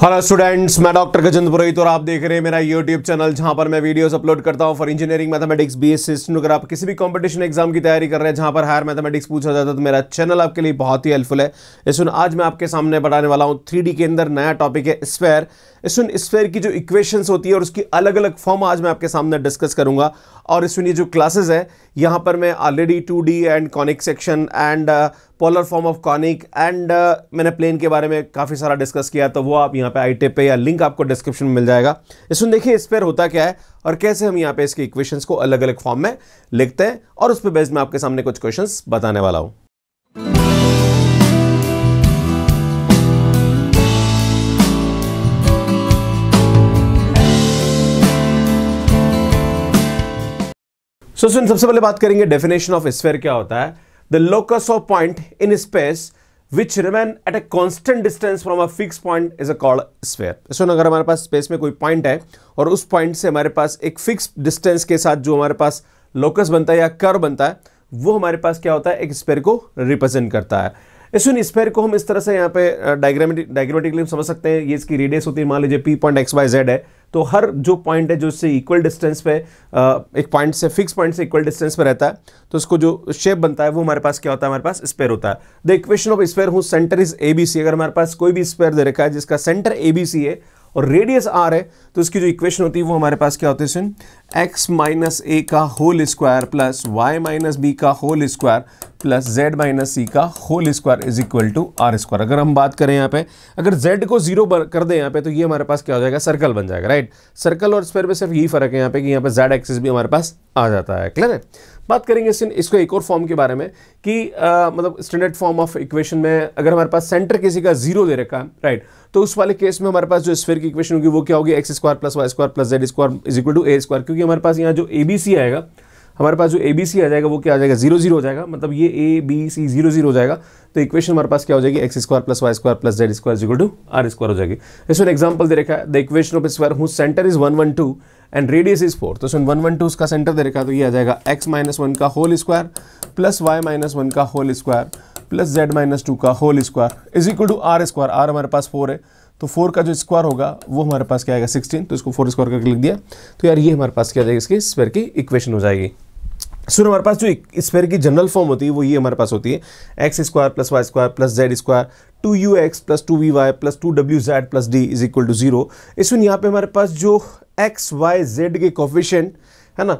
Hello students मैं doctor Gajendra Purohit और आप देख रहे हैं मेरा यूट्यूब चैनल जहां पर मैं वीडियोस अपलोड करता हूं for engineering mathematics BSc S अगर आप किसी भी कंपटीशन एग्जाम की तैयारी कर रहे हैं जहां पर हायर मैथमेटिक्स पूछा जाता है तो मेरा चैनल आपके लिए बहुत ही हेल्पफुल है सुन आज मैं आपके सामने बताने वाला हूँ थ्री के अंदर नया टॉपिक है स्पेयर सुन स्पेयर की जो इक्वेशन होती है और उसकी अलग अलग फॉर्म आज मैं आपके सामने डिस्कस करूँगा और इसमें ये जो क्लासेज है यहाँ पर मैं already two and conic section and polar form of conic and मैंने प्लेन के बारे में काफ़ी सारा डिस्कस किया तो वो आप यहाँ पे आई पे या लिंक आपको डिस्क्रिप्शन में मिल जाएगा इसमें देखिए स्पेयर होता क्या है और कैसे हम यहाँ पे इसके इक्वेशंस को अलग अलग फॉर्म में लिखते हैं और उस पर बेस्ड में आपके सामने कुछ क्वेश्चन बताने वाला हूँ सो so, सुन सबसे पहले बात करेंगे डेफिनेशन ऑफ स्फेयर क्या होता है the locus of point in space which remain at a constant distance from a fixed point is a called sphere. So so, अगर हमारे पास स्पेस में कोई पॉइंट है और उस पॉइंट से हमारे पास एक फिक्स डिस्टेंस के साथ जो हमारे पास लोकस बनता है या कर बनता है वो हमारे पास क्या होता है एक स्पेयर को रिप्रेजेंट करता है सुन स्पेयर को हम इस तरह से यहाँ पे डायग्रामेटिक डायग्रामेटिकली समझ सकते हैं ये इसकी रेडियस होती है मान लीजिए P point x y z है तो हर जो पॉइंट है जो इससे इक्वल डिस्टेंस पे एक पॉइंट से फिक्स पॉइंट से इक्वल डिस्टेंस पे रहता है तो उसको जो शेप बनता है वो हमारे पास क्या होता है हमारे पास स्पेयर होता है the equation of sphere whose centre is a b c अगर हमारे पास कोई भी स्पेयर दे रखा है जिसका सेंटर ए बी सी है और रेडियस आर है तो इसकी जो इक्वेशन होती है वो हमारे पास क्या होते है x माइनस ए का whole square plus y minus b का whole square plus z minus c का whole square is equal to r square अगर हम बात करें यहाँ पे अगर जेड को जीरो कर दें यहाँ पे तो ये हमारे पास क्या हो जाएगा सर्कल बन जाएगा राइट सर्कल और स्क्वायर में सिर्फ यही फर्क है यहाँ पे कि यहाँ पे जेड एक्सिस भी हमारे पास आ जाता है क्लियर है बात करेंगे इसको एक और फॉर्म के बारे में कि आ, मतलब स्टैंडर्ड फॉर्म ऑफ इक्वेशन में अगर हमारे पास सेंटर किसी का जीरो दे रखा है राइट तो उस वाले केस में हमारे पास जो स्फेयर की इक्वेशन होगी वो क्या होगी x square square plus y square plus z square is equal to a square क्योंकि हमारे पास यहाँ जो ए बी सी आएगा हमारे पास जो ए बी सी आ जाएगा वो क्या आ जाएगा जीरो जीरो हो जाएगा मतलब ये a b c zero zero हो जाएगा तो इक्वेशन हमारे पास क्या हो जाएगी x square plus y square plus z square equal to r square हो जाएगी इस वन एग्जाम्पल दे रखा है the equation of square whose centre is one one two and radius is four तो इसमें वन वन टू उसका centre दे रखा है तो ये आ जाएगा एक्स माइनस वन का whole square plus y minus one का whole square plus z minus two का whole square is equal to r square r हमारे पास फोर है तो फोर का जो स्क्वायर होगा वो हमारे पास क्या आएगा सिक्सटीन तो इसको फोर स्क्वायर करके लिख दिया तो यार ये हमारे पास क्या जाएगा इसकी स्क्वायर की इक्वेशन हो जाएगी सुन हमारे पास जो स्क्वायर की जनरल फॉर्म होती है वो ये हमारे पास होती है x square plus y square plus z square two u x plus two v y plus two डब्ल्यू z plus d is equal to zero इसमें यहाँ पे हमारे पास जो एक्स वाई जेड के कॉफिशन है ना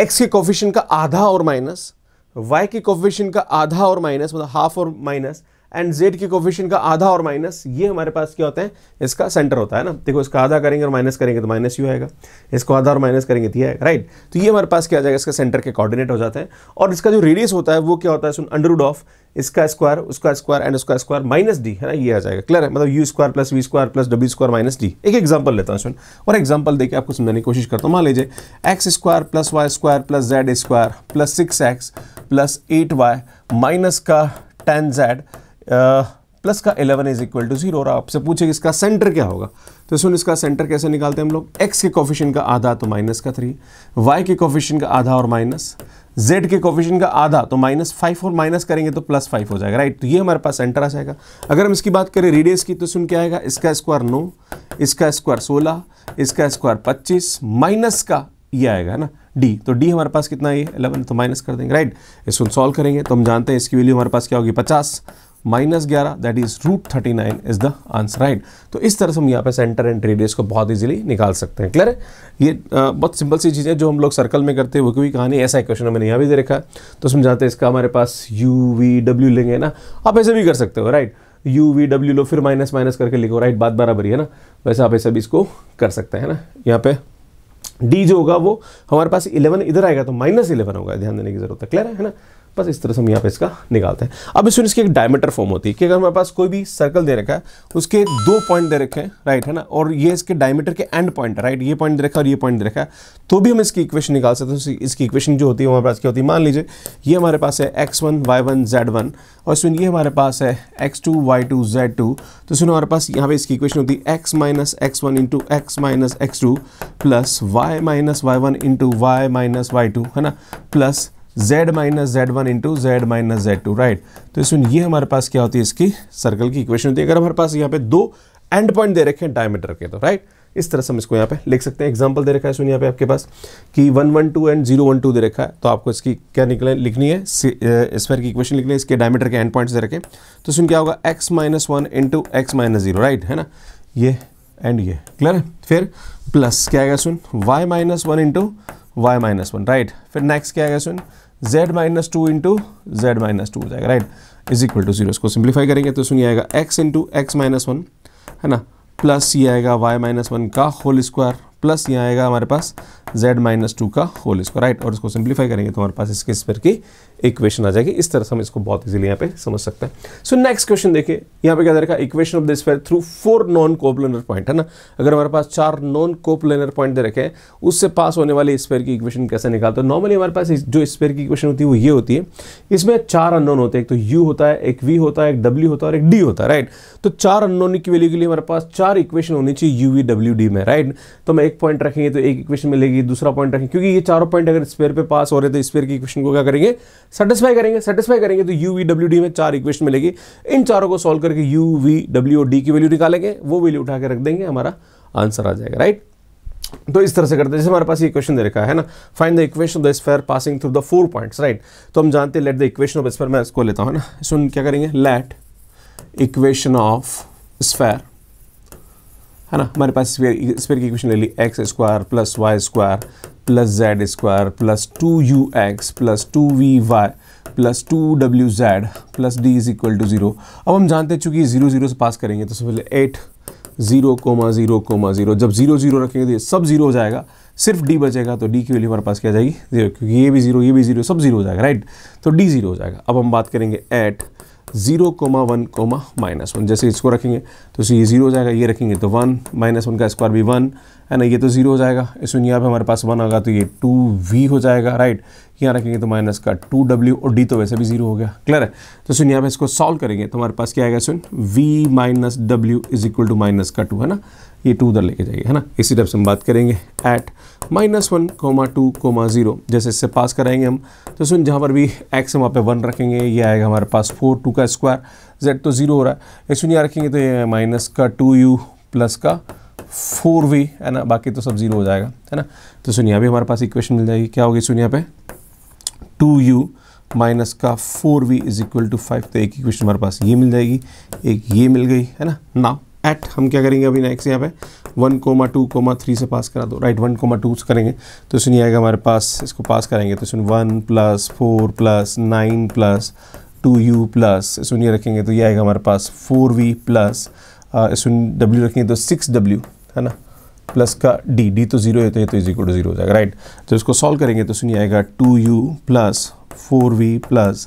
एक्स के कॉफिशन का आधा और माइनस वाई के कॉफिशन का आधा और माइनस मतलब हाफ और माइनस एंड जेड के कोफिशियन का आधा और माइनस ये हमारे पास क्या होता है इसका सेंटर होता है ना देखो इसका आधा करेंगे और माइनस करेंगे तो माइनस यू आएगा इसको आधा और माइनस करेंगे तो आएगा राइट तो ये हमारे पास क्या आ जाएगा इसका सेंटर के कॉर्डिनेट हो जाते हैं और इसका जो रेडियस होता है वो क्या होता है सुन अंडर रूड ऑफ इसका स्क्वायर उसका स्क्वायर एंड उसका स्क्वायर माइनस डी है ना ये आ जाएगा क्लियर है मतलब u square plus v square plus डब्ल्यू स्क्वायर माइनस डी एक एग्जांपल लेता हूँ सुन और एग्जांपल देके आपको समझाने की कोशिश करता हूँ मान लीजिए x square plus y square plus z square plus six x plus eight y minus का टेन जेड प्लस का 11 इज इक्वल टू जीरो और आपसे पूछे इसका सेंटर क्या होगा तो सुन इसका सेंटर कैसे निकालते हैं हम लोग एक्स के कॉफिशन का आधा तो माइनस का थ्री वाई के कॉफिशन का आधा और माइनस जेड के कॉफिशन का आधा तो माइनस फाइव और माइनस करेंगे तो प्लस फाइव हो जाएगा राइट तो ये हमारे पास सेंटर आ जाएगा अगर हम इसकी बात करें रेडियस की तो सुन क्या आएगा इसका स्क्वायर नौ इसका स्क्वायर सोलह इसका स्क्वायर पच्चीस माइनस का ये आएगा ना डी तो डी हमारे पास कितना ये अलेवन तो माइनस कर देंगे राइट इसको सॉल्व करेंगे तो हम जानते हैं इसकी वैल्यू हमारे पास क्या होगी पचास माइनस ग्यारह that is root thirty nine is the answer right तो इस तरह से हम यहाँ पे सेंटर एंड रेडियस को बहुत इजीली निकाल सकते हैं क्लियर है ये आ, बहुत सिंपल सी चीज़ें जो हम लोग सर्कल में करते हैं वो क्योंकि कहानी ऐसा क्वेश्चन मैंने यहाँ भी दे रखा है तो समझाते हैं इसका हमारे पास यू वी डब्ल्यू लेंगे ना आप ऐसे भी कर सकते हो राइट यू वी डब्ल्यू लो फिर माइनस माइनस करके लिखो राइट बात बराबर है ना वैसे आप ऐसे भी इसको कर सकते हैं ना यहाँ पे डी जो होगा वो हमारे पास इलेवन इधर आएगा तो माइनस इलेवन होगा ध्यान देने की जरूरत है क्लियर है ना बस इस तरह से हम यहाँ पे इसका निकालते हैं अब इसमें इसकी एक डायमीटर फॉर्म होती है कि अगर हमारे पास कोई भी सर्कल दे रखा है उसके दो पॉइंट दे रखे हैं राइट है ना और ये इसके डायमीटर के एंड पॉइंट है राइट ये पॉइंट दे रखा है और ये पॉइंट दे रखा है तो भी हम इसकी इक्वेशन निकाल सकते हैं तो इसकी इक्वेशन जो होती है हमारे पास क्या होती है मान लीजिए ये हमारे पास है x one y one z one और सुन ये हमारे पास है x two y two z two तो सुनो हमारे पास यहाँ पे इसकी इक्वेशन होती है x minus x one into x minus x two plus y minus y one into y minus y two है ना plus z minus z one into z minus z two right तो इसमें ये हमारे पास क्या होती है इसकी सर्कल की इक्वेशन होती है अगर हमारे पास यहाँ पे दो एंड पॉइंट दे रखे हैं डायमीटर के तो राइट इस तरह से हम इसको यहाँ पे लिख सकते हैं एग्जांपल दे रखा है इसमें यहाँ पे आपके पास कि one one two and zero one two दे रखा है तो आपको इसकी क्या निकले लिखनी है स्फेयर की इक्वेशन लिखनी है इसके डायमीटर के एंड पॉइंट्स दे रखे तो इसमें क्या होगा x minus one into x minus zero right है ना ये एंड ये क्लियर है फिर प्लस क्या आएगा सुन y minus one into y minus one right फिर नेक्स्ट क्या आएगा सुन z minus two into z minus two हो जाएगा right is equal to zero इसको सिंप्लीफाई करेंगे तो सुनिए आएगा x into x minus one है ना प्लस ये आएगा वाई माइनस वन का होल स्क्वायर प्लस ये आएगा हमारे पास जेड माइनस टू का होल स्क्वायर राइट और इसको सिंप्लीफाई करेंगे तो हमारे पास इसके स्क्वायर की इक्वेशन आ जाएगी इस तरह से हम इसको बहुत इजीली यहाँ पे समझ सकते हैं सो नेक्स्ट क्वेश्चन देखिए यहाँ पे क्या देखा equation of the sphere through four non coplanar point है ना अगर हमारे पास चार नॉन कोपलेनर पॉइंट दे रखे हैं उससे पास होने वाली स्पेयर की इक्वेशन कैसे निकालते हैं नॉर्मली हमारे पास जो स्पेयर की इक्वेशन होती है वो ये होती है इसमें चार अननोन होते हैं एक तो यू होता है एक वी होता है एक डब्ल्यू होता है और एक डी होता है राइट तो चार अननोन की वैल्यू के लिए हमारे पास चार इक्वेशन होनी चाहिए यू वी डब्ल्यू डी में राइट तो हम एक पॉइंट रखेंगे तो एक इक्वेशन मिलेगी दूसरा पॉइंट रखेंगे क्योंकि ये चारों पॉइंट अगर स्पेयर पे पास हो रहे तो स्पेयर की इक्वेशन को क्या करेंगे सेटिस्फाई करेंगे सेटिस्फाई करेंगे तो यू वी डब्ल्यू डी में चार इक्वेशन मिलेगी इन चारों को सॉल्व करके यू वी डब्ल्यू और डी की वैल्यू निकालेंगे वो वैल्यू उठा के रख देंगे हमारा आंसर आ जाएगा राइट तो इस तरह से करते हैं जैसे हमारे पास ये क्वेश्चन दे रखा है ना find the equation of the sphere passing through the four points right तो हम जानते हैं let the equation of sphere मैं इसको लेता हूं ना सुन क्या करेंगे लेट इक्वेशन ऑफ स्फेयर है ना हमारे पास स्पेयर की इक्वेशन ले ली x square plus y square plus z square plus two u x plus two v y plus two डब्ल्यू z plus d is equal to zero अब हम जानते हैं ज़ीरो ज़ीरो से पास करेंगे तो सबसे पहले at zero comma zero comma zero जब ज़ीरो ज़ीरो रखेंगे तो ये सब ज़ीरो हो जाएगा सिर्फ डी बचेगा तो डी की वैल्यू हमारे पास क्या जाएगी ज़ीरो क्योंकि ये भी ज़ीरो ये भी ज़ीरो सब ज़ीरो हो जाएगा राइट तो डी ज़ीरो हो जाएगा अब हम बात करेंगे at zero comma one comma minus one जैसे इसको रखेंगे तो ये जीरो हो जाएगा ये रखेंगे तो वन माइनस वन का स्क्वायर भी वन है ना ये तो ज़ीरो हो जाएगा इसमें यहाँ पे हमारे पास वन आगा तो ये टू वी हो जाएगा राइट यहाँ रखेंगे तो माइनस का टू डब्ल्यू और डी तो वैसे भी जीरो हो गया क्लियर है तो सुन यहाँ पे इसको सॉल्व करेंगे तो हमारे पास क्या आएगा सुन वी माइनस डब्ल्यू इज इक्वल टू माइनस का टू है ना ये टू उधर लेके जाइए है ना इसी तरफ से हम बात करेंगे at minus one comma two comma zero जैसे इससे पास कराएंगे हम तो सुन जहाँ पर भी एक्स हम वहाँ पे वन रखेंगे ये आएगा हमारे पास फोर टू का स्क्वायर जेड तो ज़ीरो हो रहा है सुन यहाँ रखेंगे तो ये माइनस का टू यू प्लस का फोर वी है ना बाकी तो सब जीरो हो जाएगा है ना तो सुनिए अभी हमारे पास इक्वेशन मिल जाएगी क्या होगी सुनिए पे टू यू माइनस का four v is equal to five तो एक इक्वेशन हमारे पास ये मिल जाएगी एक ये मिल गई है ना ना एट हम क्या करेंगे अभी नेक्स्ट यहाँ पे one comma two comma three से पास करा दो राइट वन कोमा टू से करेंगे तो सुनिए आएगा हमारे पास इसको पास करेंगे तो सुनिए one plus four plus nine plus two u plus सुनिए रखेंगे तो ये आएगा हमारे पास फोर वी प्लस इसमें डब्ल्यू रखेंगे तो सिक्स डब्ल्यू है ना प्लस का डी डी तो जीरो है तो ये तो इज टू जीरो हो जाएगा राइट जब तो इसको सॉल्व करेंगे तो सुनिए आएगा two u plus four v plus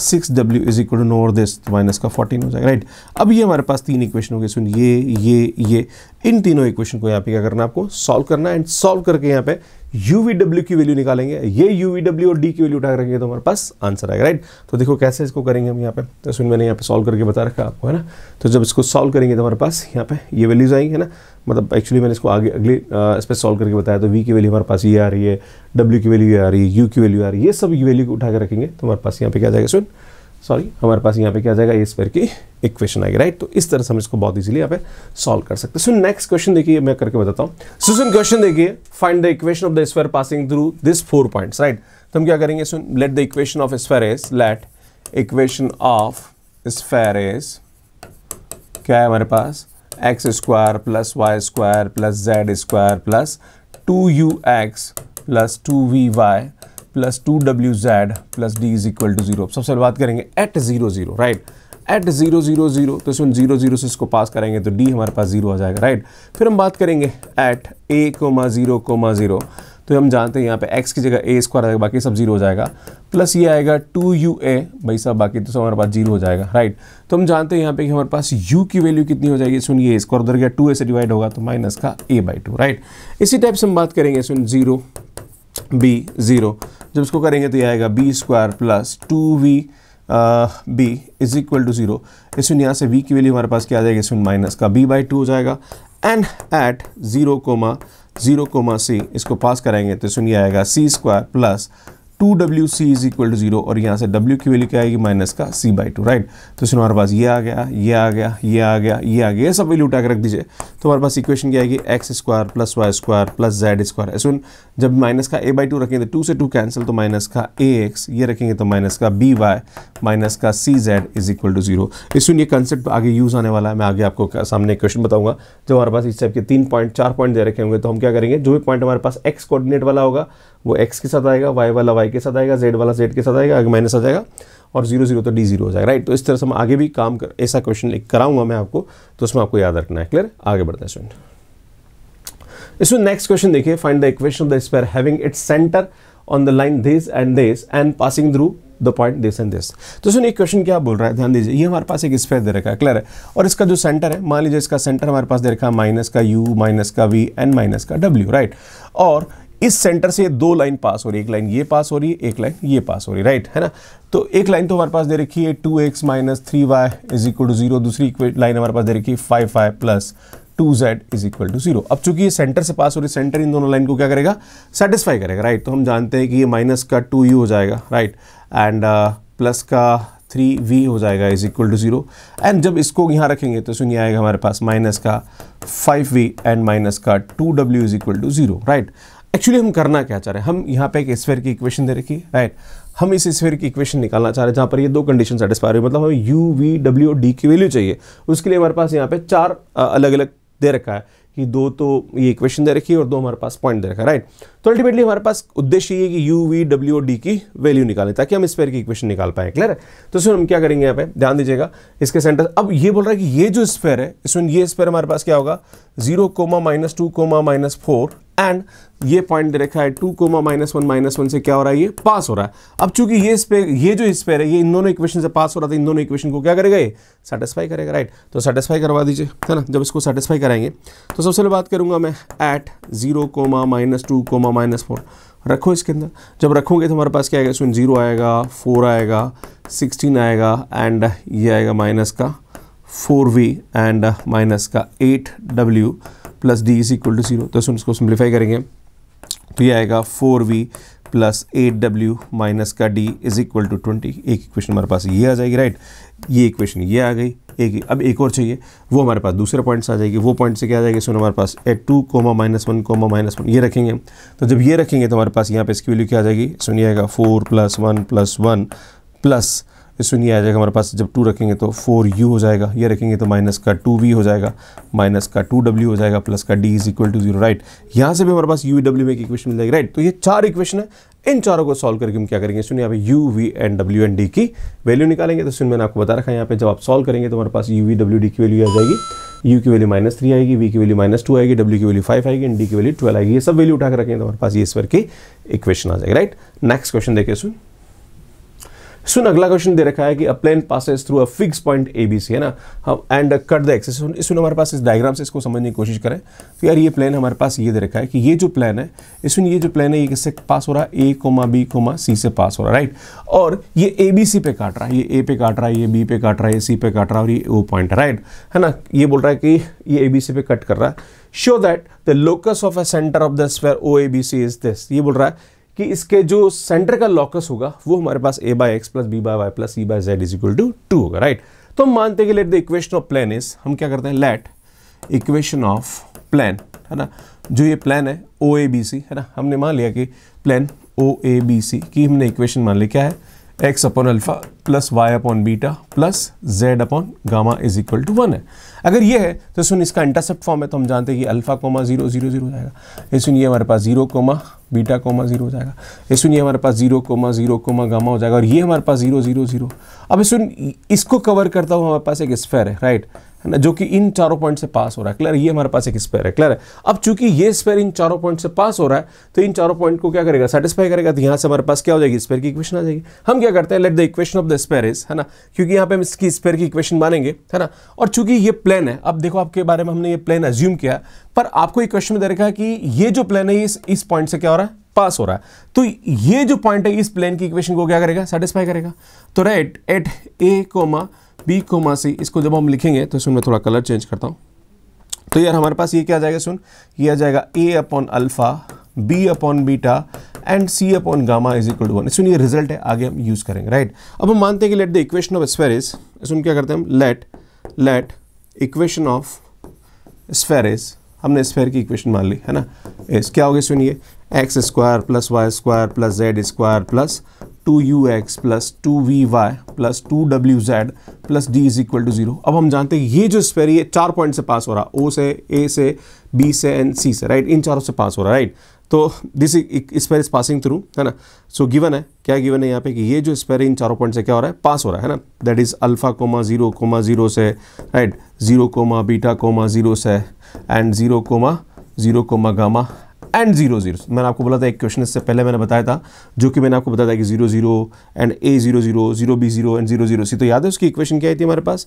six डब्ल्यू is equal to nor this minus का फोर्टीन हो जाएगा राइट अब ये हमारे पास तीन इक्वेशन हो गए सुन ये ये ये इन तीनों इक्वेशन को यहाँ पे क्या करना आपको सॉल्व करना एंड सॉल्व करके यहाँ पे यू वी डब्ल्यू की वैल्यू निकालेंगे ये यू वी डब्ल्यू और डी की वैल्यू उठा रखेंगे तो हमारे पास आंसर आएगा राइट तो देखो कैसे इसको करेंगे हम यहाँ पे तो सुन मैंने यहाँ पे सॉल्व करके बता रखा आपको है ना तो जब इसको सॉल्व करेंगे तो हमारे पास यहाँ पे ये वैल्यूज आएंगे है ना मतलब एक्चुअली मैंने इसको आगे अगले इस पर सॉल्व करके बताया तो वी की वैल्यू हमारे पास ये आ रही है डब्ल्यू की वैल्यू आ रही है यू की वैल्यू आ रही है ये सब वैल्यू उठा के रखेंगे तो हमारे पास यहाँ पे क्या जाएगा सुन सॉरी हमारे पास यहाँ पे क्या आ जाएगा ए स्क्वायर की इक्वेशन आएगी राइट तो इस तरह से हम इसको बहुत इजीली यहाँ पे सॉल्व कर सकते हैं सो नेक्स्ट क्वेश्चन देखिए मैं करके बताता हूँ सुन क्वेश्चन देखिए find the equation of the square passing through this four points right तो हम क्या करेंगे सुन let the equation of square is let equation of square is क्या है हमारे पास x square plus y square plus z square plus two u x plus two v y plus two डब्ल्यू z plus d is equal to zero सबसे पहले बात करेंगे at zero zero right at zero zero zero तो इसमें zero zero से इसको पास करेंगे तो डी हमारे पास जीरो आ जाएगा राइट फिर हम बात करेंगे at a comma zero comma zero तो हम जानते हैं यहाँ पे एक्स की जगह ए स्क्वायर जाएगा बाकी सब जीरो हो जाएगा प्लस ये आएगा टू यू ए भाई साहब बाकी तो सब हमारे पास जीरो हो जाएगा राइट तो हम जानते हैं यहाँ पे कि हमारे पास यू की वैल्यू कितनी हो जाएगी सुन ये स्क्वायर उधर गया टू ए से डिवाइड होगा तो माइनस का ए बाई टू राइट इसी टाइप से हम बात करेंगे सुन जीरो बी जीरो जब इसको करेंगे तो ये आएगा b square plus two v b is equal to zero इसमें यहाँ से वी की वैल्यू हमारे पास क्या आ जाएगी इसमें माइनस का बी बाई टू हो जाएगा and at zero comma zero comma c इसको पास कराएंगे तो सुनिए आएगा सी स्क्वायर प्लस टू डब्ल्यू c is equal to zero और यहाँ से डब्ल्यू की वैल्यू क्या आएगी माइनस का सी बाई टू राइट तो इसमें हमारे पास ये आ गया ये आ गया ये आ गया ये आ गया सब वैल्यू उठा के रख दीजिए तो हमारे पास इक्वेशन क्या आएगी x square plus y square plus z square ऐसे जब माइनस का ए बाई टू रखेंगे तो टू से टू कैंसिल तो माइनस का ए एक्स ये रखेंगे तो माइनस का बी वाई माइनस का c z is equal to zero इसमें ये कंसेप्ट आगे यूज़ आने वाला है मैं आगे आपको सामने क्वेश्चन बताऊंगा जब हमारे पास इस टाइप के तीन पॉइंट चार पॉइंट दे रखे होंगे तो हम क्या करेंगे जो भी पॉइंट हमारे पास एक्स कोऑर्डिनेट वाला होगा वो एक्स के साथ आएगा वाई वाला वाई वाई के साथ आएगा जेड वाला जेड के साथ आएगा आगे माइनस आ जाएगा और जीरो जीरो तो डी जीरो हो जाएगा राइट तो इस तरह से हम आगे भी काम कर ऐसा क्वेश्चन लिख कराऊंगा मैं आपको तो उसमें आपको याद रखना है क्लियर आगे बढ़ते हैं स्टूडेंट इसमें नेक्स्ट क्वेश्चन देखिए find the equation of the sphere having its centre on the line this and this and passing through the point this and this तो सुनिए क्वेश्चन क्या बोल रहा है ध्यान दीजिए ये हमारे पास एक स्पेयर दे रखा है क्लियर है और इसका जो सेंटर है मान लीजिए इसका सेंटर हमारे पास दे रखा है माइनस का यू माइनस का वी एंड माइनस का डब्ल्यू राइट और इस सेंटर से दो लाइन पास हो रही है एक लाइन ये पास हो रही है एक लाइन ये पास हो रही है राइट है ना तो एक लाइन तो हमारे पास दे रखी है two x minus three y is equal to zero दूसरी लाइन हमारे पास दे रखी है five y plus two Z is equal to zero अब चूंकि ये सेंटर से पास हो रही है सेंटर इन दोनों लाइन को क्या करेगा सेटिस्फाई करेगा राइट तो हम जानते हैं कि ये माइनस का टू यू हो जाएगा राइट एंड प्लस का थ्री वी हो जाएगा is equal to zero and जब इसको यहाँ रखेंगे तो सुनिए आएगा हमारे पास माइनस का फाइव वी एंड माइनस का टू डब्ल्यू is equal to zero right actually हम करना क्या चाह रहे हैं हम यहाँ पे एक स्फेयर की इक्वेशन दे रखी है राइट हम इस स्फेयर की इक्वेशन निकालना चाह रहे हैं जहाँ पर ये दो कंडीशन सेटिस्फाई हुई मतलब हमें यू वी डब्ल्यू डी की वैल्यू चाहिए उसके लिए हमारे पास यहाँ पे चार अलग अलग दे रखा है कि दो तो ये इक्वेशन दे रखी है और दो हमारे पास पॉइंट दे रखा है राइट तो अल्टीमेटली हमारे पास उद्देश्य ये कि यू वी डब्ल्यू और डी की वैल्यू निकालें ताकि हम स्पेयर की इक्वेशन निकाल पाए क्लियर है तो सर हम क्या करेंगे यहाँ पे ध्यान दीजिएगा इसके सेंटर अब ये बोल रहा है कि ये जो स्पेयर है इसमें ये स्पेयर हमारे पास क्या होगा zero comma minus two comma minus four and ये पॉइंट दे रखा है two comma minus one minus one से क्या हो रहा है ये पास हो रहा है अब चूंकि ये स्पेयर ये जो स्पेयर है ये इन दोनों इक्वेशन से पास हो रहा था इन दोनों इक्वेशन को क्या करेगा ये सेटिस्फाई करेगा राइट तो सेटिस्फाई करवा दीजिए है ना जब इसको सेटिस्फाई कराएंगे तो सबसे पहले बात करूंगा मैं at zero comma minus two comma minus four रखो इसके अंदर जब रखोगे तो हमारे पास क्या आएगा इसमें जीरो आएगा फोर आएगा सिक्सटीन आएगा एंड ये आएगा माइनस का फोर वी एंड माइनस का एट डब्ल्यू plus d is equal to zero तो इसको सिंप्लीफाई करेंगे तो ये आएगा फोर वी प्लस एट डब्ल्यू माइनस का d is equal to twenty एक इक्वेशन हमारे पास ये आ जाएगी राइट ये इक्वेशन ये आ गई एक ही अब एक और चाहिए वो हमारे पास दूसरे पॉइंट्स आ जाएगी वो पॉइंट से क्या आ जाएगी सुनो हमारे पास at two comma minus one comma minus one ये रखेंगे तो जब ये रखेंगे तो हमारे पास यहाँ पे इसकी वैल्यू क्या आ जाएगी सुनिएगा four plus one plus one plus इसमें नहीं आ जाएगा हमारे पास जब टू रखेंगे तो फोर यू हो जाएगा ये रखेंगे तो माइनस का टू वी हो जाएगा माइनस का टू डब्ल्यू हो जाएगा प्लस का d is equal to zero right यहाँ से भी हमारे पास यू डब्ल्यू में एक इक्वेशन मिल जाएगी राइट तो ये चार इक्वेशन है इन चारों को सॉल्व करके हम क्या करेंगे सुनिए यहाँ पे यू वी एंड डब्ल्यू एंड डी की वैल्यू निकालेंगे तो सुन मैंने आपको बता रखा है यहाँ पे जब आप सॉल्व करेंगे तो हमारे पास यू वी डब्ल्यू डी की वैल्यू आ जाएगी यू की वैल्यू माइनस थ्री आएगी वी की वैल्यू माइनस टू आएगी डब्ल्यू की वैल्यू फाइव आएगी एंड डी की वैल्यू ट्वेल्व आएगी ये सब वैल्यू उठाकर रखेंगे तो हमारे पास ये इस पर की इक्वेशन आ जाएगी राइट नेक्स्ट क्वेश्चन देखिए सुन सुन अगला क्वेश्चन दे रखा है कि a plane passes through a fixed point a b c है ना हम एंड कट द एक्सेस सुन हमारे पास इस डायग्राम से इसको समझने की कोशिश करें तो यार ये प्लेन हमारे पास ये दे रखा है कि ये जो प्लान है इसमें ये जो प्लान है ये किससे पास हो रहा है a comma b comma c से पास हो रहा है राइट और ये ए बी सी पे काट रहा है ये ए पे काट रहा है ये बी पे काट रहा है ये सी पे काट रहा है और ये ओ पॉइंट है राइट है ना ये बोल रहा है कि ये ए बी सी पे कट कर रहा है show that the locus of a centre of the sphere o a b c is this ये बोल रहा है कि इसके जो सेंटर का लॉकस होगा वो हमारे पास a by x plus b by y plus e by z is equal to two होगा राइट तो हम मानते हैं कि let the equation of plane is हम क्या करते हैं लेट इक्वेशन ऑफ प्लान है ना जो ये प्लान है ओ ए बी सी है ना हमने मान लिया कि प्लान ओ ए बी सी की हमने इक्वेशन मान ली क्या है x upon alpha plus y upon beta plus z upon gamma is equal to one है अगर ये है तो सुन इसका इंटरसेप्ट फॉर्म है तो हम जानते हैं कि alpha comma zero zero zero जाएगा ये सुनिए हमारे पास zero comma beta comma zero हो जाएगा ये सुनिए हमारे पास zero comma zero comma gamma हो जाएगा और ये हमारे पास जीरो जीरो जीरो अब सुन इसको कवर करता हुआ हमारे पास एक स्फेयर है राइट है ना जो कि इन चारों पॉइंट से पास हो रहा है क्लियर ये हमारे पास एक स्पेयर है क्लियर है अब चूंकि ये स्पेयर इन चारों पॉइंट से पास हो रहा है तो इन चारों पॉइंट को क्या करेगा सेटिस्फाई करेगा तो यहाँ से हमारे पास क्या हो जाएगी स्पेयर की इक्वेशन आ जाएगी हम क्या करते हैं let the equation of the sphere is है ना क्योंकि यहाँ पे हम इसकी स्पेयर की इक्वेशन मानेंगे है ना और चूंकि ये प्लान है अब देखो आपके बारे में हमने ये प्लान एज्यूम किया पर आपको क्वेश्चन में दे रखा है कि ये जो प्लान है इस इस पॉइंट से क्या हो रहा है पास हो रहा है तो ये जो पॉइंट है इस प्लेन की इक्वेशन को क्या करेगा सेटिस्फाई करेगा तो right at a comma b comma c इसको जब हम लिखेंगे तो इसमें मैं थोड़ा कलर चेंज करता हूँ तो यार हमारे पास ये क्या आ जाएगा सुन ये आ जाएगा a upon alpha b upon beta and c upon gamma is equal to one सुन ये रिजल्ट है आगे हम यूज़ करेंगे राइट अब हम मानते हैं कि let the equation of spheres सुन क्या करते हैं हम let let equation of spheres हमने स्फेयर की इक्वेशन मान ली है ना इस क्या गया सुनिए x square plus y square plus z square plus two u x plus two v y plus two डब्ल्यू z plus d is equal to zero अब हम जानते हैं ये जो स्पेयर ये चार पॉइंट से पास हो रहा है ओ से ए से बी से एंड सी से राइट इन चारों से पास हो रहा है राइट तो this sphere is passing through है ना सो so, गिवन है क्या गिवन है यहाँ पे कि ये जो स्पेयर इन चारों पॉइंट से क्या हो रहा है पास हो रहा है ना that is alpha comma zero comma zero से right zero comma beta comma zero से and zero comma zero comma gamma and zero zero मैंने आपको बोला था एक क्वेश्चन इससे पहले मैंने बताया था जो कि मैंने आपको बताया था कि zero zero and a zero zero zero b zero and zero zero c तो याद है उसकी इक्वेशन क्या थी हमारे पास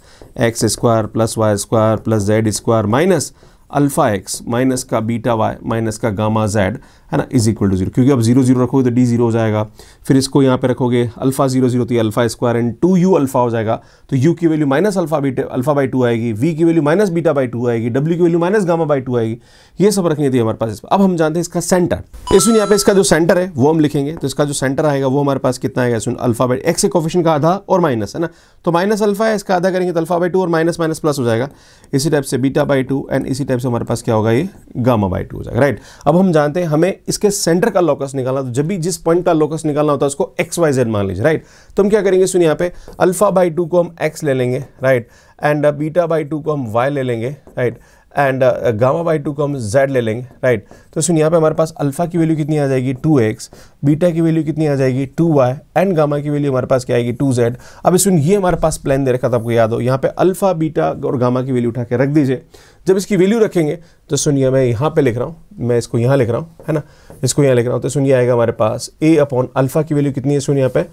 x square plus y square plus z square minus alpha x minus का बीटा वाई माइनस का गामा जेड है ना इज इक्वल टू जीरो क्योंकि अब जीरो जीरो रखोगे तो डी जीरो हो जाएगा फिर इसको यहाँ पे रखोगे अल्फा जीरो जीरो तो alpha square and two u alpha हो जाएगा तो यू की value minus alpha beta alpha by two आएगी वी की value minus beta by two आएगी डब्ल्यू की value minus gamma by two आएगी ये सब रखनी थी तो हमारे पास अब हम जानते हैं इसका सेंटर इसमें यहाँ पे इसका जो सेंटर है वो हम लिखेंगे तो इसका जो सेंटर आएगा वो हमारे पास कितना आएगा इसमें अल्फा बाई एक्स एक ऑफिशन का आधा और माइनस है ना तो माइनस अल्फा है इसका आधा करेंगे तो अल्फा बाई टू और माइनस माइनस प्लस हो जाएगा इसी टाइप से बीटा बाई टू एंड इसी टाइप से हमारे पास क्या होगा ये गामा बाई टू हो जाएगा राइट अब हम जानते हैं हमें इसके सेंटर का लोकस निकालना तो जब भी जिस पॉइंट का लोकस निकालना होता है उसको एक्स वाई जेड मान लीजिए राइट तो हम क्या करेंगे सुनिए यहाँ पे अल्फा बाई टू को हम एक्स ले लेंगे right and beta by two को हम वाई ले लेंगे right and gamma by two को हम जेड ले लेंगे राइट तो सुन यहाँ पे हमारे पास अल्फा की वैल्यू कितनी आ जाएगी टू एक्स बीटा की वैल्यू कितनी आ जाएगी टू वाई एंड गामा की वैल्यू हमारे पास क्या आएगी टू जेड अब सुन ये हमारे पास प्लान दे रखा था आपको याद हो यहाँ पे अल्फा बीटा और गामा की वैल्यू उठा के रख दीजिए जब इसकी वैल्यू रखेंगे तो सुनिए मैं यहाँ पे लिख रहा हूँ मैं इसको यहाँ लिख रहा हूँ है ना इसको यहाँ लिख रहा हूँ तो सुनिए आएगा हमारे पास ए अपॉन अल्फा की वैल्यू कितनी है सुनिए यहाँ पे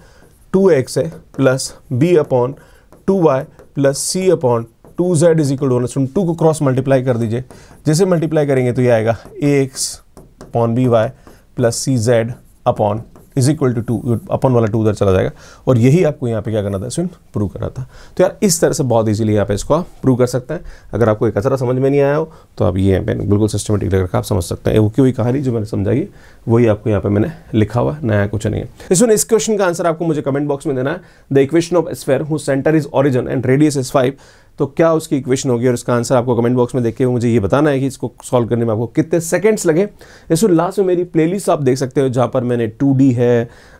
टू एक्स है plus B upon two Y plus C upon two Z is equal to one two को क्रॉस मल्टीप्लाई कर दीजिए जैसे मल्टीप्लाई करेंगे तो ये आएगा A X upon B Y plus C Z upon is equal to two upon वाला two उधर चला जाएगा और यही आपको यहाँ पे क्या करना था सुन प्रूव करना था तो यार इस तरह से बहुत इजीली यहाँ पे इसको आप प्रूव कर सकते हैं अगर आपको एक अचरा समझ में नहीं आया हो तो आप ये बिल्कुल सिस्टमेटिक लेकर आप समझ सकते हैं वो की हुई कहानी जो मैंने समझाई वही आपको यहाँ पे मैंने लिखा हुआ नया कुछ नहीं है तो इस इस क्वेश्चन का आंसर आपको मुझे कमेंट बॉक्स में देना है the equation of sphere who centre is origin and radius is five तो क्या उसकी इक्वेशन होगी और इसका आंसर आपको कमेंट बॉक्स में देख के मुझे ये बताना है कि इसको सॉल्व करने में आपको कितने सेकंड्स लगे इसको लास्ट में मेरी प्लेलिस्ट आप देख सकते हो जहाँ पर मैंने टू है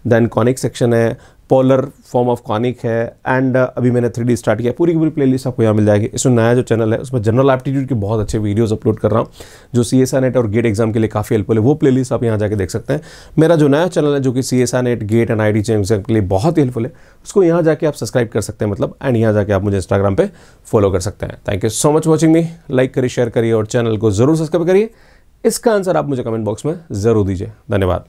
देन कॉनिक सेक्शन है पोलर फॉर्म ऑफ कॉनिक है एंड uh, अभी मैंने थ्री स्टार्ट किया पूरी की पूरी प्लेलिस्ट आपको यहाँ मिल जाएगी इसमें नया जो चैनल है उसमें जनरल एप्टीट्यूड के बहुत अच्छे वीडियोस अपलोड कर रहा हूँ जो सी एस नेट और गेट एग्जाम के लिए काफ़ी हेल्पफुल है वो प्लेलिस्ट आप यहाँ जाकर देख सकते हैं मेरा जो नया चैनल है जो कि C S NET GATE and I D exam के लिए बहुत हेल्पफुल है उसको यहाँ जाके आप सब्सक्राइब कर सकते हैं मतलब एंड यहाँ जाके आप मुझे इंस्टाग्राम पर फॉलो कर सकते हैं thank you so much watching me like करिए शेयर करिए और चैनल को जरूर सब्सक्राइब करिए इसका आंसर आप मुझे कमेंट बॉक्स में ज़रूर दीजिए धन्यवाद